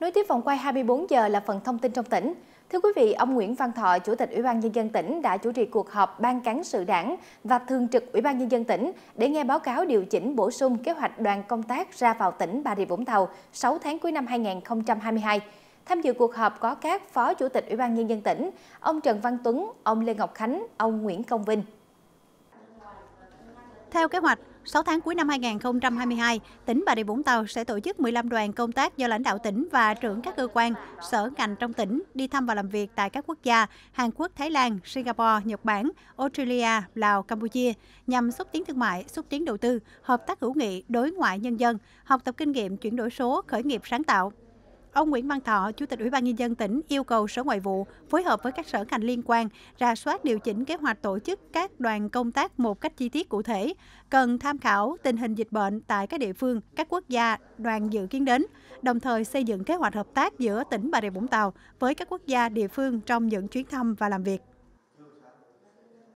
Nối tiếp vòng quay 24 giờ là phần thông tin trong tỉnh. Thưa quý vị, ông Nguyễn Văn Thọ, Chủ tịch Ủy ban Nhân dân tỉnh đã chủ trì cuộc họp Ban cán sự đảng và Thường trực Ủy ban Nhân dân tỉnh để nghe báo cáo điều chỉnh bổ sung kế hoạch đoàn công tác ra vào tỉnh Bà Rịa Vũng Tàu 6 tháng cuối năm 2022. Tham dự cuộc họp có các Phó Chủ tịch Ủy ban Nhân dân tỉnh, ông Trần Văn Tuấn, ông Lê Ngọc Khánh, ông Nguyễn Công Vinh. Theo kế hoạch, 6 tháng cuối năm 2022, tỉnh Bà Rịa Vũng Tàu sẽ tổ chức 15 đoàn công tác do lãnh đạo tỉnh và trưởng các cơ quan, sở ngành trong tỉnh đi thăm và làm việc tại các quốc gia Hàn Quốc, Thái Lan, Singapore, Nhật Bản, Australia, Lào, Campuchia nhằm xúc tiến thương mại, xúc tiến đầu tư, hợp tác hữu nghị, đối ngoại nhân dân, học tập kinh nghiệm chuyển đổi số, khởi nghiệp sáng tạo. Ông Nguyễn Văn Thọ, Chủ tịch Ủy ban Nhân dân tỉnh yêu cầu Sở Ngoại vụ phối hợp với các sở ngành liên quan ra soát điều chỉnh kế hoạch tổ chức các đoàn công tác một cách chi tiết cụ thể, cần tham khảo tình hình dịch bệnh tại các địa phương, các quốc gia đoàn dự kiến đến, đồng thời xây dựng kế hoạch hợp tác giữa tỉnh Bà Rịa Vũng Tàu với các quốc gia địa phương trong những chuyến thăm và làm việc.